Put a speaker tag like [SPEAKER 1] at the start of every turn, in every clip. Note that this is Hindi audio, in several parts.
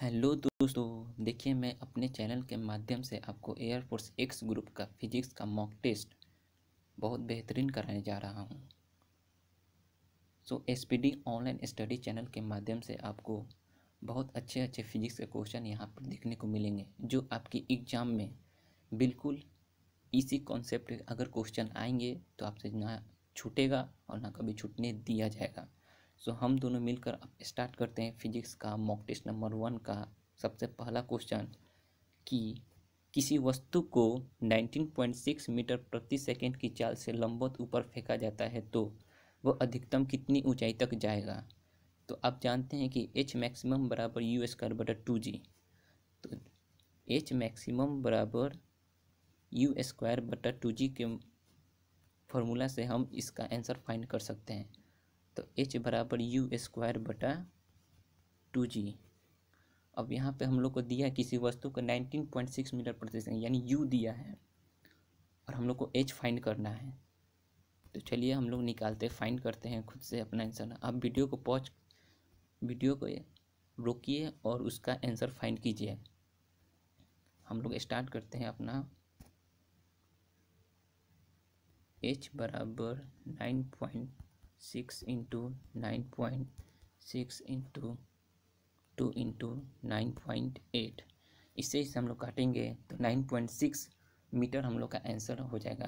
[SPEAKER 1] हेलो दोस्तों देखिए मैं अपने चैनल के माध्यम से आपको एयरफोर्स एक्स ग्रुप का फिजिक्स का मॉक टेस्ट बहुत बेहतरीन कराने जा रहा हूँ so S P D online study channel के माध्यम से आपको बहुत अच्छे अच्छे फिजिक्स के क्वेश्चन यहाँ पर देखने को मिलेंगे जो आपकी एग्ज़ाम में बिल्कुल इसी कॉन्सेप्ट अगर क्वेश्चन आएंगे तो आपसे ना छूटेगा और ना कभी छूटने दिया जाएगा सो हम दोनों मिलकर अब स्टार्ट करते हैं फिजिक्स का मॉक टेस्ट नंबर वन का सबसे पहला क्वेश्चन कि किसी वस्तु को 19.6 मीटर प्रति सेकंड की चाल से लंबवत ऊपर फेंका जाता है तो वह अधिकतम कितनी ऊंचाई तक जाएगा तो आप जानते हैं कि एच मैक्सिमम बराबर यू स्क्वायर बटा टू जी तो एच मैक्सिमम बराबर यू स्क्वायर बटा टू जी के फॉर्मूला से हम इसका आंसर फाइंड कर सकते हैं तो एच बराबर यू स्क्वायर बटा टू जी अब यहाँ पे हम लोग को दिया है किसी वस्तु का नाइनटीन पॉइंट सिक्स मीटर प्रति सेकेंड यानी यू दिया है और हम लोग को एच फाइंड करना है तो चलिए हम लोग निकालते फाइंड करते हैं खुद से अपना आंसर आप वीडियो को पॉज वीडियो को रोकिए और उसका आंसर फाइंड कीजिए हम लोग स्टार्ट करते हैं अपना एच बराबर nine point six into nine point six into two into nine point eight इससे इसे हम लोग काटेंगे तो नाइन पॉइंट सिक्स मीटर हम लोग का आंसर हो जाएगा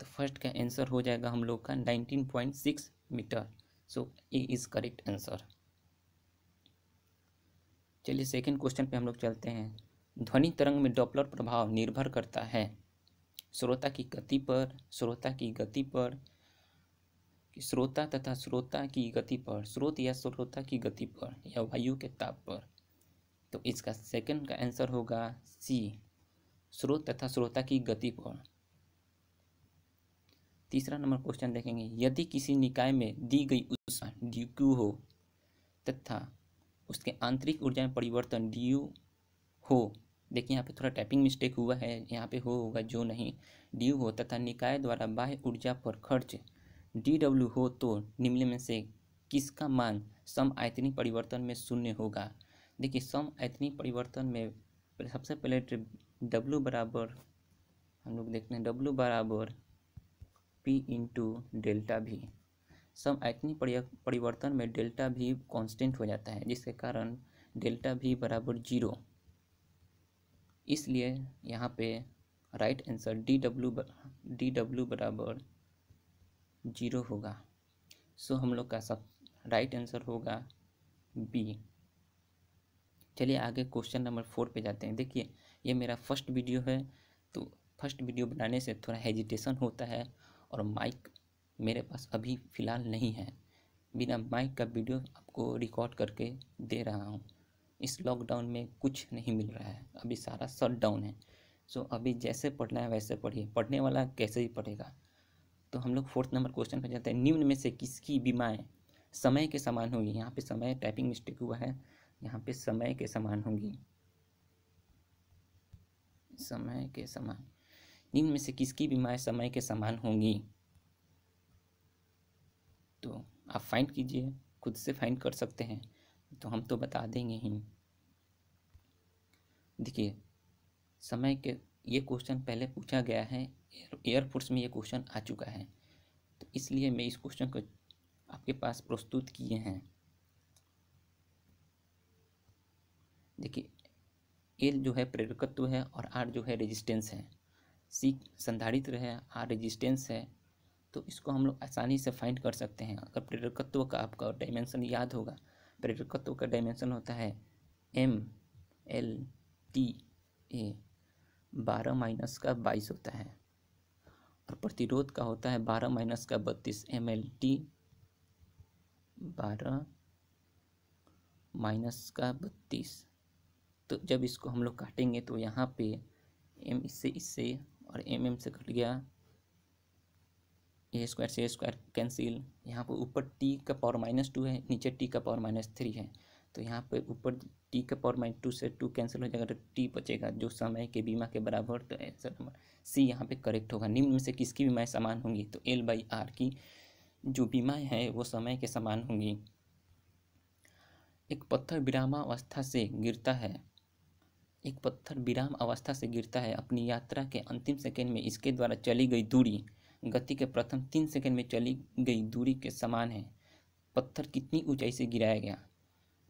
[SPEAKER 1] तो फर्स्ट का आंसर हो जाएगा हम लोग का nineteen point six metre so A is correct answer चलिए सेकेंड क्वेश्चन पे हम लोग चलते हैं ध्वनि तरंग में डॉपलर प्रभाव निर्भर करता है श्रोता की गति पर श्रोता की गति पर श्रोता तथा श्रोता की गति पर स्रोत या श्रोता की गति पर या वायु के ताप पर तो इसका सेकंड का आंसर होगा सी स्रोत तथा श्रोता की गति पर तीसरा नंबर क्वेश्चन देखेंगे यदि किसी निकाय में दी गई ऊर्जा डी क्यू हो तथा उसके आंतरिक ऊर्जा में परिवर्तन डी यू हो देखिए यहाँ पे थोड़ा टाइपिंग मिस्टेक हुआ है यहाँ पे हो होगा जो नहीं डी यू हो तथा निकाय द्वारा बाह्य ऊर्जा पर खर्च डी डब्ल्यू हो तो निम्न में से किसका मान सम आयतनी परिवर्तन में शून्य होगा देखिए सम आयतनी परिवर्तन में सबसे पहले डब्ल्यू बराबर हम लोग देखते हैं डब्ल्यू बराबर पी इंटू डेल्टा भी सम आयतनी परिवर्तन में डेल्टा भी कांस्टेंट हो जाता है जिसके कारण डेल्टा भी बराबर जीरो इसलिए यहाँ पे right answer D W D W बराबर जीरो होगा सो हम लोग का सब राइट आंसर होगा बी चलिए आगे क्वेश्चन नंबर फोर पे जाते हैं देखिए ये मेरा फर्स्ट वीडियो है तो फर्स्ट वीडियो बनाने से थोड़ा हेजिटेशन होता है और माइक मेरे पास अभी फ़िलहाल नहीं है बिना माइक का वीडियो आपको रिकॉर्ड करके दे रहा हूँ इस लॉकडाउन में कुछ नहीं मिल रहा है अभी सारा शट डाउन है सो अभी जैसे पढ़ना है वैसे पढ़िए पढ़ने वाला कैसे ही पढ़ेगा तो हम लोग फोर्थ नंबर क्वेश्चन पर जाते हैं निम्न में से किसकी बीमाएँ समय के समान होंगी यहाँ पे समय टाइपिंग मिस्टेक हुआ है यहाँ पे समय के समान होंगी समय के समान निम्न में से किसकी बीमाएँ समय के समान होंगी तो आप फाइंड कीजिए खुद से फाइंड कर सकते हैं तो हम तो बता देंगे ही देखिए समय के ये क्वेश्चन पहले पूछा गया है एयरफोर्स में ये क्वेश्चन आ चुका है तो इसलिए मैं इस क्वेश्चन को आपके पास प्रस्तुत किए हैं देखिए एल जो है प्रेरकत्व है और आर जो है रेजिस्टेंस है सी संधारित्र है आर रेजिस्टेंस है तो इसको हम लोग आसानी से फाइंड कर सकते हैं अगर प्रेरकत्व का आपका डायमेंशन याद होगा प्रेरकत्व का डायमेंशन होता है एम एल टी ए बारह माइनस का बाईस होता है और प्रतिरोध का होता है बारह माइनस का बत्तीस एम एल टी बारह माइनस का बत्तीस तो जब इसको हम लोग काटेंगे तो यहाँ पे एम इससे इससे और एम एम से कट गया ए स्क्वायर से स्क्वायर कैंसिल यहाँ पर ऊपर टी का पावर माइनस टू है नीचे टी का पावर माइनस थ्री है तो यहाँ पे ऊपर टी का पावर माइनस टू से टू कैंसिल हो जाएगा तो टी बचेगा जो समय के बीमा के बराबर तो आंसर नंबर सी यहाँ पे करेक्ट होगा निम्न में से किसकी बीमाएँ समान होंगी तो एल बाई आर की जो बीमाएँ हैं वो समय के समान होंगी एक पत्थर विरामावस्था से गिरता है एक पत्थर विराम अवस्था से गिरता है अपनी यात्रा के अंतिम सेकेंड में इसके द्वारा चली गई दूरी गति के प्रथम तीन सेकेंड में चली गई दूरी के समान है पत्थर कितनी ऊंचाई से गिराया गया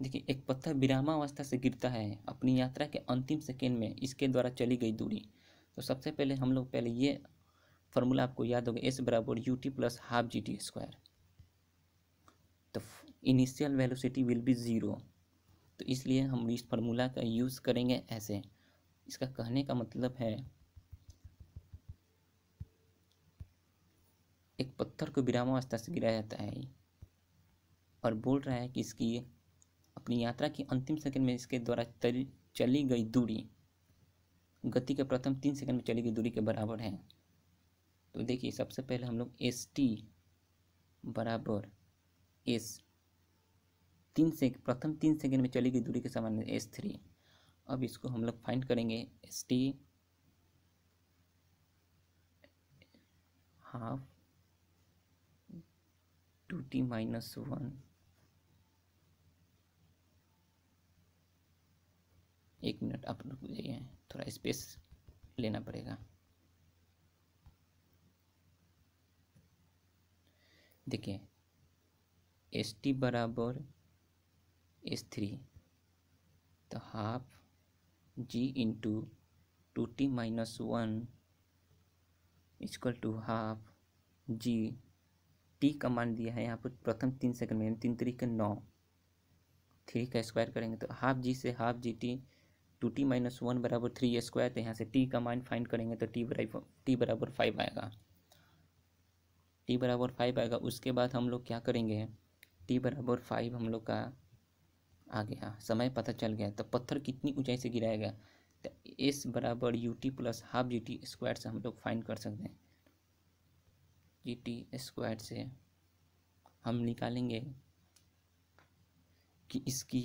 [SPEAKER 1] देखिए एक पत्थर विरामावस्था से गिरता है अपनी यात्रा के अंतिम सेकेंड में इसके द्वारा चली गई दूरी तो सबसे पहले हम लोग पहले ये फार्मूला आपको याद होगा एस बराबर U T plus half G T square तो initial velocity will be zero तो इसलिए हम इस फार्मूला का यूज़ करेंगे ऐसे इसका कहने का मतलब है एक पत्थर को विरामावस्था से गिराया जाता है और बोल रहा है कि इसकी अपनी यात्रा की अंतिम सेकंड में इसके द्वारा चली गई दूरी गति के प्रथम तीन सेकंड में चली गई दूरी के बराबर है तो देखिए सबसे पहले हम लोग एस टी बराबर एस तीन से प्रथम तीन सेकंड में चली गई दूरी के समान एस थ्री अब इसको हम लोग फाइंड करेंगे S T half two T minus one एक मिनट आप रुक जाइए थोड़ा स्पेस लेना पड़ेगा देखिए एस टी बराबर एस थ्री तो half G into two T minus one equal two half G T का मान दिया है यहाँ पर प्रथम तीन सेकंड में तीन तरीके नौ थ्री का स्क्वायर करेंगे तो हाफ जी से half G T two T minus one बराबर थ्री स्क्वायर तो यहाँ से टी का मान फाइंड करेंगे तो टी बराबर टी बराबर फाइव आएगा टी बराबर फाइव आएगा उसके बाद हम लोग क्या करेंगे टी बराबर फाइव हम लोग का आ गया समय पता चल गया तो पत्थर कितनी ऊंचाई से गिराया गया तो एस बराबर U T plus half G T square से हम लोग फाइंड कर सकते हैं जी टी स्क्वायर से हम निकालेंगे कि इसकी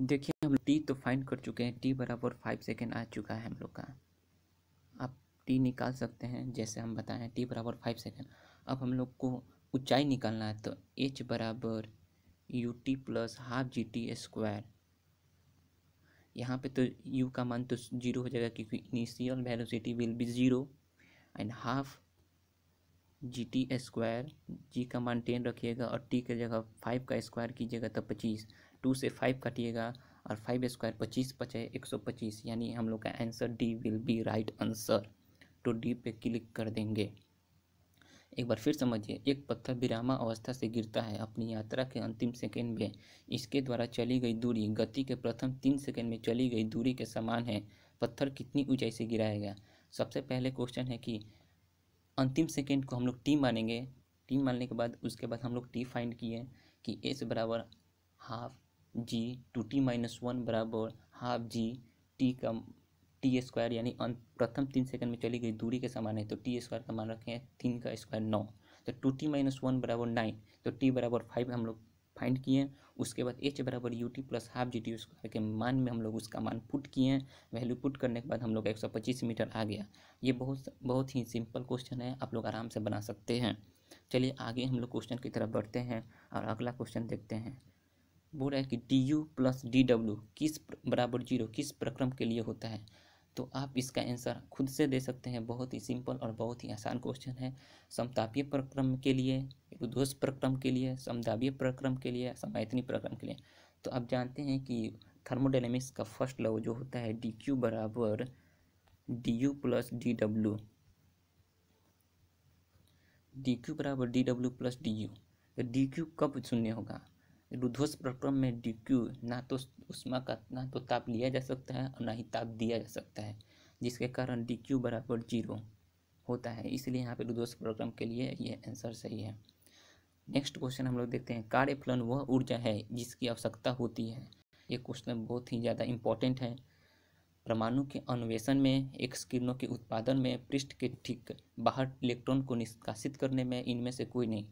[SPEAKER 1] देखिए हम टी तो फाइंड कर चुके हैं टी बराबर फाइव सेकेंड आ चुका है हम लोग का आप टी निकाल सकते हैं जैसे हम बताएं टी बराबर फाइव सेकेंड अब हम लोग को ऊंचाई निकालना है तो एच बराबर U T plus half G T square यहाँ पे तो यू का मान तो जीरो हो जाएगा क्योंकि initial velocity will be zero and half G T square G का मान टेन रखिएगा और टी के जगह फाइव का स्क्वायर कीजिएगा तो पच्चीस टू से फाइव काटिएगा और फाइव स्क्वायर पच्चीस पचे एक सौ पच्चीस यानी हम लोग का answer D will be right answer तो डी पे क्लिक कर देंगे एक बार फिर समझिए एक पत्थर विरामा अवस्था से गिरता है अपनी यात्रा के अंतिम सेकेंड में इसके द्वारा चली गई दूरी गति के प्रथम तीन सेकेंड में चली गई दूरी के समान है पत्थर कितनी ऊंचाई से गिराएगा सबसे पहले क्वेश्चन है कि अंतिम सेकेंड को हम लोग टी मानेंगे टी मानने के बाद उसके बाद हम लोग टी फाइंड किए कि एस बराबर half G two T minus one बराबर हाफ जी टी का टी स्क्वायर यानी प्रथम तीन सेकंड में चली गई दूरी के समान है तो टी स्क्वायर का मान रखे हैं तीन का स्क्वायर नौ तो टू टी माइनस वन बराबर नाइन तो टी बराबर फाइव हम लोग फाइंड किए हैं उसके बाद एच बराबर U T plus half G T square के मान में हम लोग उसका मान पुट किए हैं वैल्यू पुट करने के बाद हम लोग एक सौ पच्चीस मीटर आ गया ये बहुत बहुत ही सिंपल क्वेश्चन है आप लोग आराम से बना सकते हैं चलिए आगे हम लोग क्वेश्चन की तरफ बढ़ते हैं और अगला क्वेश्चन देखते हैं बोल रहा है कि D U plus D W किस बराबर जीरो किस प्रक्रम के लिए होता है तो आप इसका आंसर खुद से दे सकते हैं बहुत ही सिंपल और बहुत ही आसान क्वेश्चन है समतापीय प्रक्रम के लिए उद्घोष प्रक्रम के लिए समदाबीय प्रक्रम के लिए समायतनी प्रक्रम के लिए तो आप जानते हैं कि थर्मोडाइनमिक्स का फर्स्ट लॉ जो होता है डी क्यू बराबर D U plus D W D Q बराबर D W plus D U D Q कब शून्य होगा रुद्धोष प्रक्रम में ड्यूक्यू ना तो उष्मा का ना तो ताप लिया जा सकता है और ना ही ताप दिया जा सकता है जिसके कारण डी क्यू बराबर जीरो होता है इसलिए यहाँ पे रुद्धोष प्रक्रम के लिए ये आंसर सही है नेक्स्ट क्वेश्चन हम लोग देखते हैं कार्य फलन वह ऊर्जा है जिसकी आवश्यकता होती है ये क्वेश्चन बहुत ही ज़्यादा इंपॉर्टेंट है परमाणु के अन्वेषण में एक्स किरणों के उत्पादन में पृष्ठ के ठीक बाहर इलेक्ट्रॉन को निष्कासित करने में इनमें से कोई नहीं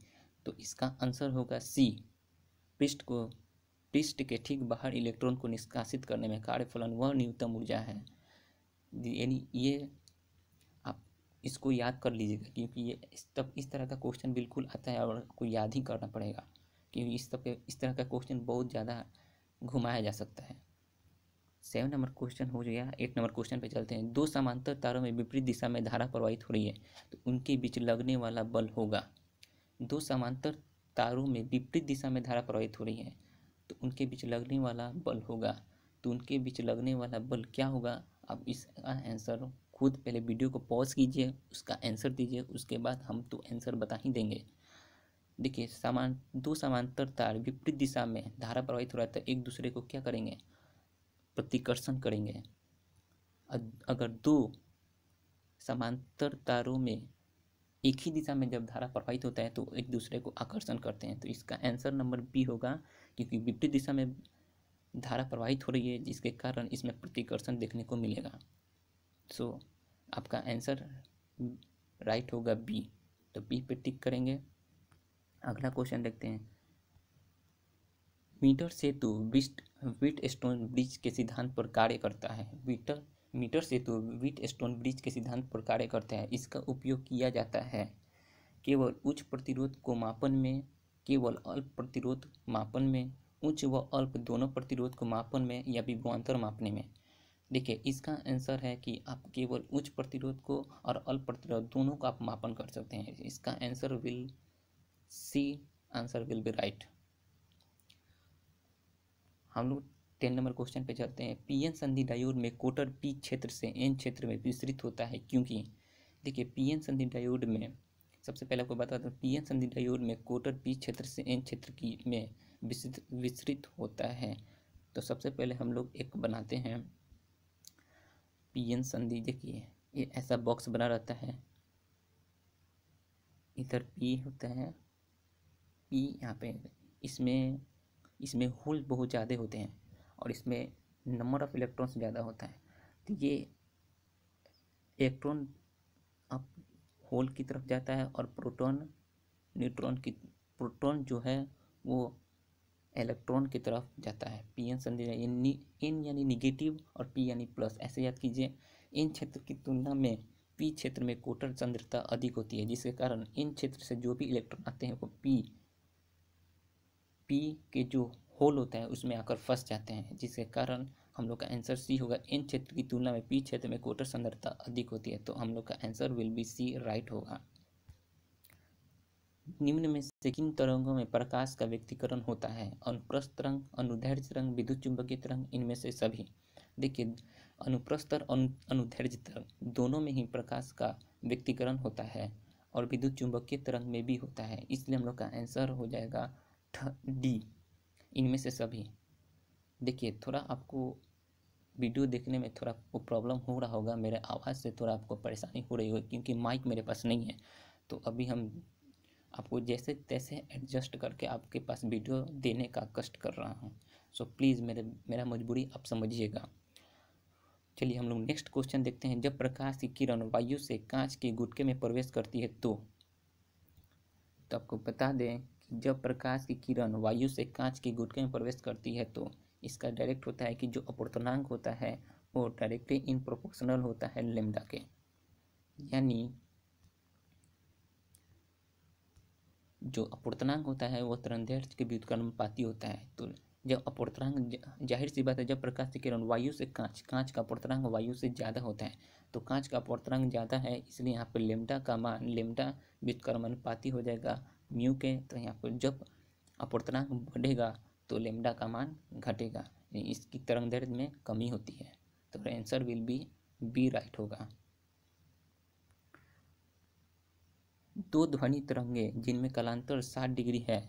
[SPEAKER 1] तो इसका आंसर होगा सी पृष्ठ को पृष्ठ के ठीक बाहर इलेक्ट्रॉन को निष्कासित करने में कार्यफलन वह न्यूनतम ऊर्जा है यानी ये आप इसको याद कर लीजिएगा क्योंकि ये इस तब इस तरह का क्वेश्चन बिल्कुल आता है और आपको याद ही करना पड़ेगा क्योंकि इस तब इस तरह का क्वेश्चन बहुत ज़्यादा घुमाया जा सकता है सेवन नंबर क्वेश्चन हो गया एट नंबर क्वेश्चन पे चलते हैं दो समांतर तारों में विपरीत दिशा में धारा प्रवाहित हो रही है तो उनके बीच लगने वाला बल होगा दो समांतर तारों में विपरीत दिशा में धारा प्रवाहित हो रही है तो उनके बीच लगने वाला बल होगा तो उनके बीच लगने वाला बल क्या होगा आप इसका आंसर खुद पहले वीडियो को पॉज कीजिए उसका आंसर दीजिए उसके बाद हम तो आंसर बता ही देंगे देखिए समान दो समांतर तार विपरीत दिशा में धारा प्रवाहित हो रहा है तो एक दूसरे को क्या करेंगे प्रतिकर्षण करेंगे अगर दो समांतर तारों में एक ही दिशा में जब धारा प्रवाहित होता है तो एक दूसरे को आकर्षण करते हैं तो इसका आंसर नंबर बी होगा क्योंकि विपरीत दिशा में धारा प्रवाहित हो रही है जिसके कारण इसमें प्रतिकर्षण देखने को मिलेगा सो so, आपका आंसर राइट होगा बी तो बी पे टिक करेंगे अगला क्वेश्चन देखते हैं मीटर सेतु विस्ट विट स्टोन ब्रिज के सिद्धांत पर कार्य करता है विटर मीटर सेतु तो व्हीट स्टोन ब्रिज के सिद्धांत पर कार्य करता है इसका उपयोग किया जाता है केवल उच्च प्रतिरोध को मापन में केवल अल्प प्रतिरोध मापन में उच्च व अल्प दोनों प्रतिरोध को मापन में या विभवान्तर मापने में देखिए इसका आंसर है कि आप केवल उच्च प्रतिरोध को और अल्प प्रतिरोध दोनों को आप मापन कर सकते हैं इसका answer will C answer will be right हम लोग टेन नंबर क्वेश्चन पे चलते हैं पीएन संधि डायोड में कोटर पी क्षेत्र से एन क्षेत्र में विस्तृत होता है क्योंकि देखिए पीएन संधि डायोड में सबसे पहले आपको बता दूँ पीएन संधि डायोड में कोटर पी क्षेत्र से एन क्षेत्र की में विस्तृत होता है तो सबसे पहले हम लोग एक बनाते हैं पीएन संधि देखिए ये ऐसा बॉक्स बना रहता है इधर पी होता है पी यहाँ पे इसमें इसमें होल बहुत ज़्यादा होते हैं और इसमें नंबर ऑफ इलेक्ट्रॉन्स ज़्यादा होता है तो ये इलेक्ट्रॉन अब होल की तरफ जाता है और प्रोटॉन न्यूट्रॉन की प्रोटॉन जो है वो इलेक्ट्रॉन की तरफ जाता है पी एन संधि एन यानी निगेटिव और पी यानी प्लस ऐसे याद कीजिए इन क्षेत्र की तुलना में पी क्षेत्र में कोटर चंद्रता अधिक होती है जिसके कारण इन क्षेत्र से जो भी इलेक्ट्रॉन आते हैं वो पी पी के जो होल होता है उसमें आकर फंस जाते हैं जिसके कारण हम लोग का आंसर सी होगा इन क्षेत्र की तुलना में पी क्षेत्र में कोटर सुंदरता अधिक होती है तो हम लोग का answer will be C right होगा निम्न में से किन तरंगों में प्रकाश का व्यक्तिकरण होता है अनुप्रस्थ तरंग अनुधैर्ज तरंग विद्युत चुंबकीय तरंग इनमें से सभी देखिए अनुप्रस्थ और अनुधैर्ज तरंग दोनों में ही प्रकाश का व्यक्तिकरण होता है और विद्युत चुंबकीय तरंग में भी होता है इसलिए हम लोग का आंसर हो जाएगा डी इनमें से सभी देखिए थोड़ा आपको वीडियो देखने में थोड़ा आपको प्रॉब्लम हो रहा होगा मेरे आवाज़ से थोड़ा आपको परेशानी हो रही होगी क्योंकि माइक मेरे पास नहीं है तो अभी हम आपको जैसे तैसे एडजस्ट करके आपके पास वीडियो देने का कष्ट कर रहा हूँ सो so, प्लीज़ मेरे मेरा मजबूरी आप समझिएगा चलिए हम लोग नेक्स्ट क्वेश्चन देखते हैं जब प्रकाश की किरण वायु से कांच के गुटके में प्रवेश करती है तो तो आपको बता दें जब प्रकाश की किरण वायु से कांच के गुटके में प्रवेश करती है तो इसका डायरेक्ट होता है कि जो अपूर्तनांक होता है वो डायरेक्टली इन प्रोपोर्शनल होता है लेमडा के यानी जो अपूर्तनांक होता है वो तरंधेर्थ के पाती होता है तो जब अपूर्तनांक जाहिर सी बात है जब प्रकाश की किरण वायु से कांच कांच का अपूर्तनांक वायु से ज़्यादा होता है तो कांच का अपूर्तनांक ज़्यादा है इसलिए यहाँ पर लेमडा का मान लेमडा पाती हो जाएगा म्यू के तो यहाँ पर जब अपवर्तनांक बढ़ेगा तो लेमडा का मान घटेगा इसकी तरंग दर्द में कमी होती है तो answer will be B right होगा दो ध्वनि तरंगे जिनमें कलांतर साठ डिग्री है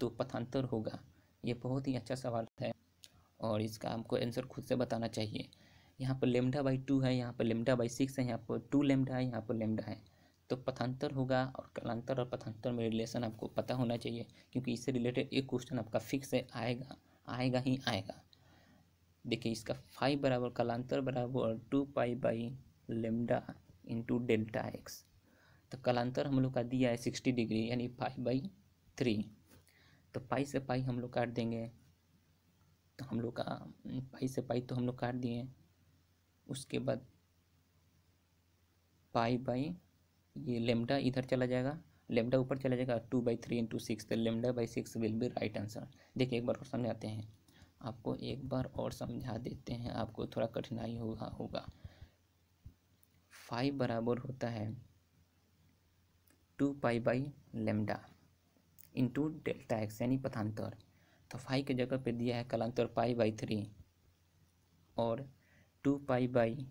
[SPEAKER 1] तो पथांतर होगा ये बहुत ही अच्छा सवाल है और इसका हमको आंसर खुद से बताना चाहिए यहाँ पर लेमडा बाई टू है यहाँ पर लेमडा बाई सिक्स है यहाँ पर टू लेमडा है यहाँ पर लेमडा है तो पथांतर होगा और कलांतर और पथांतर में रिलेशन आपको पता होना चाहिए क्योंकि इससे रिलेटेड एक क्वेश्चन आपका फिक्स है आएगा आएगा ही आएगा देखिए इसका फाइव बराबर कलांतर बराबर two pi by lambda into delta X तो कलांतर हम लोग का दिया है सिक्सटी डिग्री यानी फाइव बाई थ्री तो पाई से पाई हम लोग काट देंगे तो हम लोग का पाई से पाई तो हम लोग काट दिए उसके बाद पाई बाई ये लेमडा इधर चला जाएगा लेमडा ऊपर चला जाएगा two by three into six तो lambda by six will be right answer देखिए एक बार और समझाते हैं आपको एक बार और समझा देते हैं आपको थोड़ा कठिनाई होगा होगा फाइव बराबर होता है two pi by lambda into delta X यानी पथांतर तो फाइव के जगह पे दिया है कलांतर पाई बाई थ्री और two pi by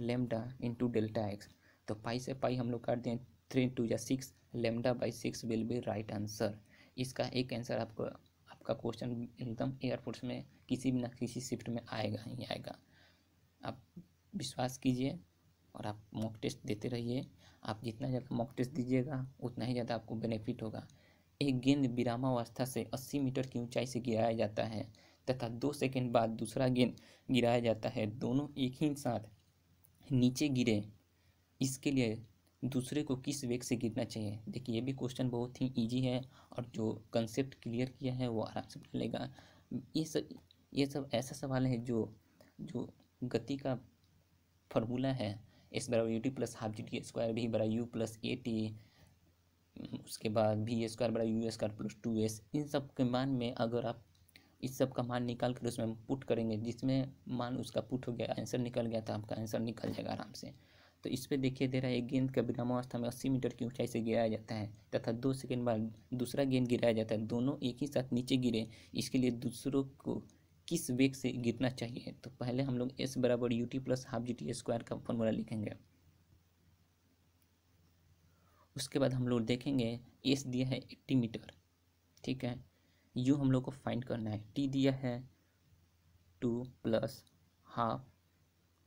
[SPEAKER 1] lambda into delta X तो पाई से पाई हम लोग काट दें थ्री टू या six lambda by six will be right answer इसका एक आंसर आपको आपका क्वेश्चन एकदम एयरफोर्स में किसी भी ना किसी शिफ्ट में आएगा ही आएगा आप विश्वास कीजिए और आप मॉक टेस्ट देते रहिए आप जितना ज़्यादा मॉक टेस्ट दीजिएगा उतना ही ज़्यादा आपको बेनिफिट होगा एक गेंद विरामावस्था से 80 मीटर की ऊंचाई से गिराया जाता है तथा दो सेकंड बाद दूसरा गेंद गिराया जाता है दोनों एक ही साथ नीचे गिरे इसके लिए दूसरे को किस वेग से गिरना चाहिए देखिए ये भी क्वेश्चन बहुत ही इजी है और जो कंसेप्ट क्लियर किया है वो आराम से बना लेगा ये सब ये सब ऐसा सवाल है जो जो गति का फार्मूला है एस बराबर U T plus half G T square भी बड़ा यू प्लस ए टी उसके बाद भी ए स्क्वायर बड़ा U square plus two S इन सब के मान में अगर आप इस सब का मान निकाल कर उसमें पुट करेंगे जिसमें मान उसका पुट हो गया आंसर निकल गया तो आपका आंसर निकल जाएगा आराम से तो इस पर देखिए दे रहा है एक गेंद का विरामावस्था में अस्सी मीटर की ऊंचाई से गिराया जाता है तथा दो सेकेंड बाद दूसरा गेंद गिराया जाता है दोनों एक ही साथ नीचे गिरे इसके लिए दूसरों को किस वेग से गिरना चाहिए तो पहले हम लोग एस बराबर U T plus half G T square का फॉर्मूला लिखेंगे उसके बाद हम लोग देखेंगे एस दिया है एट्टी मीटर ठीक है यू हम लोग को फाइंड करना है टी दिया है टू प्लस हाफ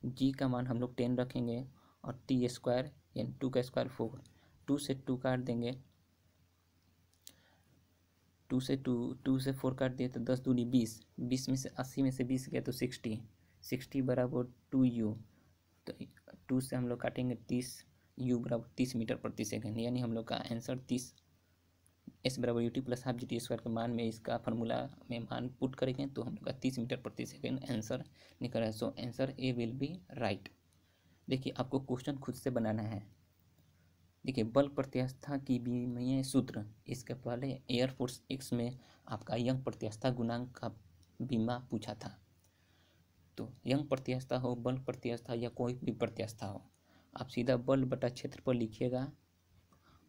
[SPEAKER 1] जी का मान हम लोग टेन रखेंगे और टी स्क्वायर यानी टू का स्क्वायर फोर टू से टू काट देंगे टू से टू टू से फोर काट दिए तो दस दूनी बीस बीस में से अस्सी में से बीस गया तो सिक्सटी सिक्सटी बराबर टू यू तो टू से हम लोग काटेंगे तीस यू बराबर तीस मीटर प्रति सेकेंड यानी हम लोग का आंसर तीस एस बराबर U T plus half G T square के मान में इसका फार्मूला में मान पुट करेंगे तो हम लोग का तीस मीटर प्रति सेकेंड आंसर निकल रहा है so answer A will be right देखिए आपको क्वेश्चन खुद से बनाना है देखिए बल प्रत्यास्था की विमीय सूत्र इसके पहले एयरफोर्स एक्स में आपका यंग प्रत्यास्था गुणांक का बीमा पूछा था तो यंग प्रत्यास्था हो बल प्रत्यास्था या कोई भी प्रत्यास्था हो आप सीधा बल बटा क्षेत्रफल लिखिएगा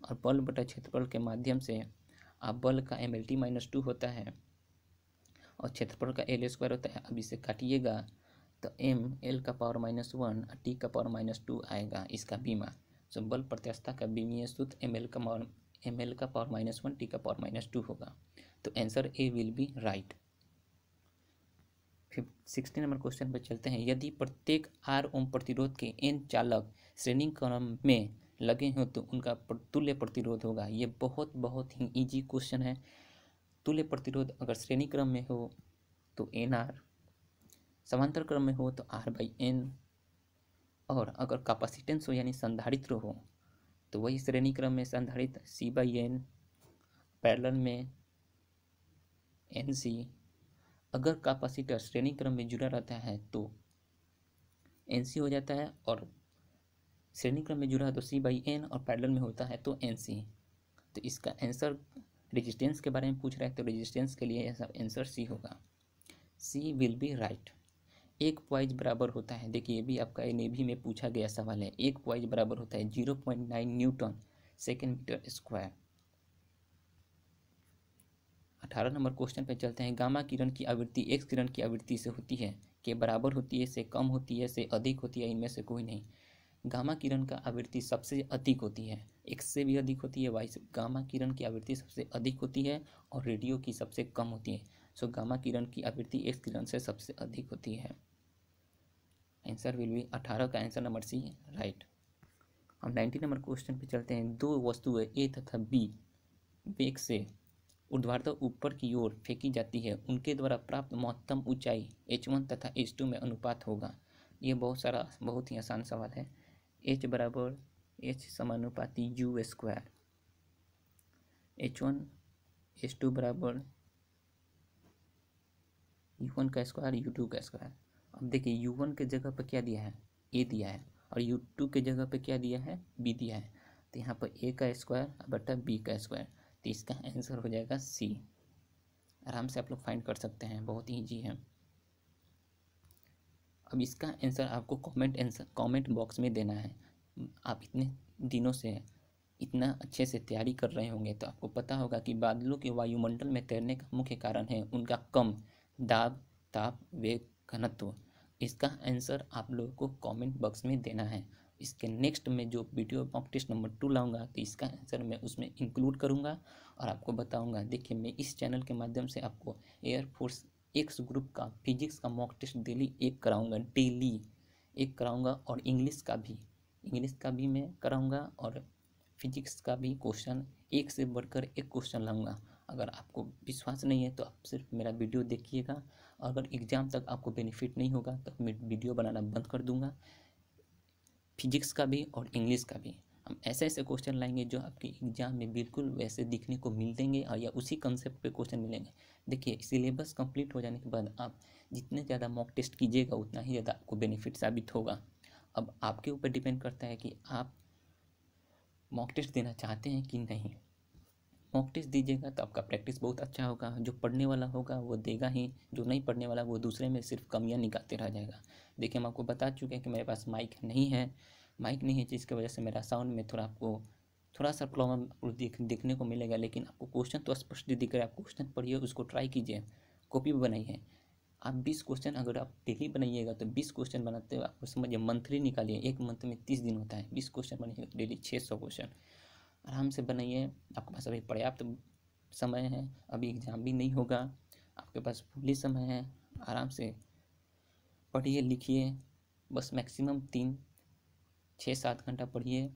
[SPEAKER 1] और बल बटा क्षेत्रफल के माध्यम से आप बल का M L T minus two होता है और क्षेत्रफल का एल स्क्वायर होता है अब इसे काटिएगा तो एम एल का पावर माइनस वन टी का पावर माइनस टू आएगा इसका बीमा सो बल प्रत्यास्था का बीमीय सूत्र एम एल का पावर एम एल का पावर माइनस वन टी का पावर माइनस टू होगा तो answer A will be right sixty नंबर क्वेश्चन पर चलते हैं यदि प्रत्येक आर ओम प्रतिरोध के एन चालक श्रेणी क्रम में लगे हों तो उनका तुल्य प्रतिरोध होगा ये बहुत बहुत ही ईजी क्वेश्चन है तुल्य प्रतिरोध अगर श्रेणी क्रम में हो तो एन आर समांतर क्रम में हो तो आर बाई एन और अगर कैपेसिटेंस हो यानी संधारित्र हो तो वही श्रेणी क्रम में संधारित सी बाई एन पैरल में एन सी अगर कैपेसिटर श्रेणी क्रम में जुड़ा रहता है तो एन सी हो जाता है और श्रेणी क्रम में जुड़ा है तो सी बाई एन और पैरल में होता है तो एन सी तो इसका आंसर रेजिस्टेंस के बारे में पूछ रहा है तो रेजिस्टेंस के लिए सब आंसर सी होगा सी विल बी राइट एक प्वाइज बराबर होता है देखिए ये भी आपका एन में पूछा गया सवाल है एक प्वाइज बराबर होता है zero point nine newton second metre square अठारह नंबर क्वेश्चन पर चलते हैं गामा किरण की आवृत्ति एक्स किरण की आवृत्ति से होती है के बराबर होती है से कम होती है से अधिक होती है इनमें से कोई नहीं गामा किरण का आवृत्ति सबसे अधिक होती है एक्स से भी अधिक होती है वाई से गामा किरण की आवृत्ति सबसे अधिक होती है और रेडियो की सबसे कम होती है सो गामा किरण की आवृत्ति एक्स किरण से सबसे अधिक होती है आंसर विल बी अठारह का आंसर नंबर सी राइट हम नाइन्टी नंबर क्वेश्चन पे चलते हैं दो वस्तुएं ए तथा बी वेग से ऊर्ध्वाधर ऊपर की ओर फेंकी जाती है उनके द्वारा प्राप्त महत्तम ऊंचाई एच वन तथा एच टू में अनुपात होगा ये बहुत सारा बहुत ही आसान सवाल है एच बराबर एच समानुपाती U square H one H two बराबर यू वन का स्क्वायर यू टू का स्क्वायर अब देखिए यू वन के जगह पर क्या दिया है ए दिया है और यू टू के जगह पर क्या दिया है बी दिया है तो यहाँ पर ए का स्क्वायर बटा बी का स्क्वायर तो इसका आंसर हो जाएगा सी आराम से आप लोग फाइंड कर सकते हैं बहुत ही ईजी है अब इसका आंसर आपको कमेंट आंसर कमेंट बॉक्स में देना है आप इतने दिनों से इतना अच्छे से तैयारी कर रहे होंगे तो आपको पता होगा कि बादलों के वायुमंडल में तैरने का मुख्य कारण है उनका कम दाब ताप वेग घनत्व इसका आंसर आप लोगों को कमेंट बॉक्स में देना है इसके नेक्स्ट में जो video mock test number two लाऊंगा तो इसका आंसर मैं उसमें इंक्लूड करूंगा और आपको बताऊंगा देखिए मैं इस चैनल के माध्यम से आपको एयरफोर्स एक्स ग्रुप का फिजिक्स का मॉक टेस्ट डेली एक कराऊंगा डेली एक कराऊंगा और इंग्लिश का भी इंग्लिश का भी मैं कराऊँगा और फिजिक्स का भी क्वेश्चन एक से बढ़कर एक क्वेश्चन लाऊँगा अगर आपको विश्वास नहीं है तो आप सिर्फ मेरा वीडियो देखिएगा और अगर एग्ज़ाम तक आपको बेनिफिट नहीं होगा तो मैं वीडियो बनाना बंद कर दूँगा फिजिक्स का भी और इंग्लिश का भी हम ऐसे ऐसे क्वेश्चन लाएंगे जो आपके एग्जाम में बिल्कुल वैसे दिखने को मिल देंगे और या उसी कंसेप्ट पे क्वेश्चन मिलेंगे देखिए सिलेबस कंप्लीट हो जाने के बाद आप जितने ज़्यादा मॉक टेस्ट कीजिएगा उतना ही ज़्यादा आपको बेनिफिट साबित होगा अब आपके ऊपर डिपेंड करता है कि आप मॉक टेस्ट देना चाहते हैं कि नहीं मॉक टेस्ट दीजिएगा तो आपका प्रैक्टिस बहुत अच्छा होगा जो पढ़ने वाला होगा वो देगा ही जो नहीं पढ़ने वाला वो दूसरे में सिर्फ कमियां निकालते रह जाएगा देखिए हम आपको बता चुके हैं कि मेरे पास माइक नहीं है माइक नहीं है जिसकी वजह से मेरा साउंड में थोड़ा आपको थोड़ा सा प्रॉब्लम देख, देखने को मिलेगा लेकिन आपको क्वेश्चन तो स्पष्ट दिख रहा है आप क्वेश्चन पढ़िए उसको ट्राई कीजिए कॉपी भी बनाइए आप बीस क्वेश्चन अगर आप डेली बनाइएगा तो बीस क्वेश्चन बनाते हुए आपको समझिए मंथली निकालिए एक मंथ में तीस दिन होता है बीस क्वेश्चन बनाइएगा डेली तो छः सौ क्वेश्चन आराम से बनाइए आपके पास अभी पर्याप्त समय है अभी एग्ज़ाम भी नहीं होगा आपके पास फुली समय है आराम से पढ़िए लिखिए बस मैक्सिमम तीन छः सात घंटा पढ़िए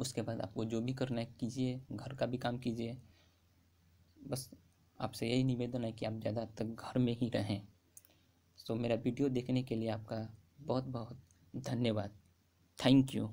[SPEAKER 1] उसके बाद आपको जो भी करना है कीजिए घर का भी काम कीजिए बस आपसे यही निवेदन है कि आप ज़्यादा तक घर में ही रहें सो मेरा वीडियो देखने के लिए आपका बहुत बहुत धन्यवाद थैंक यू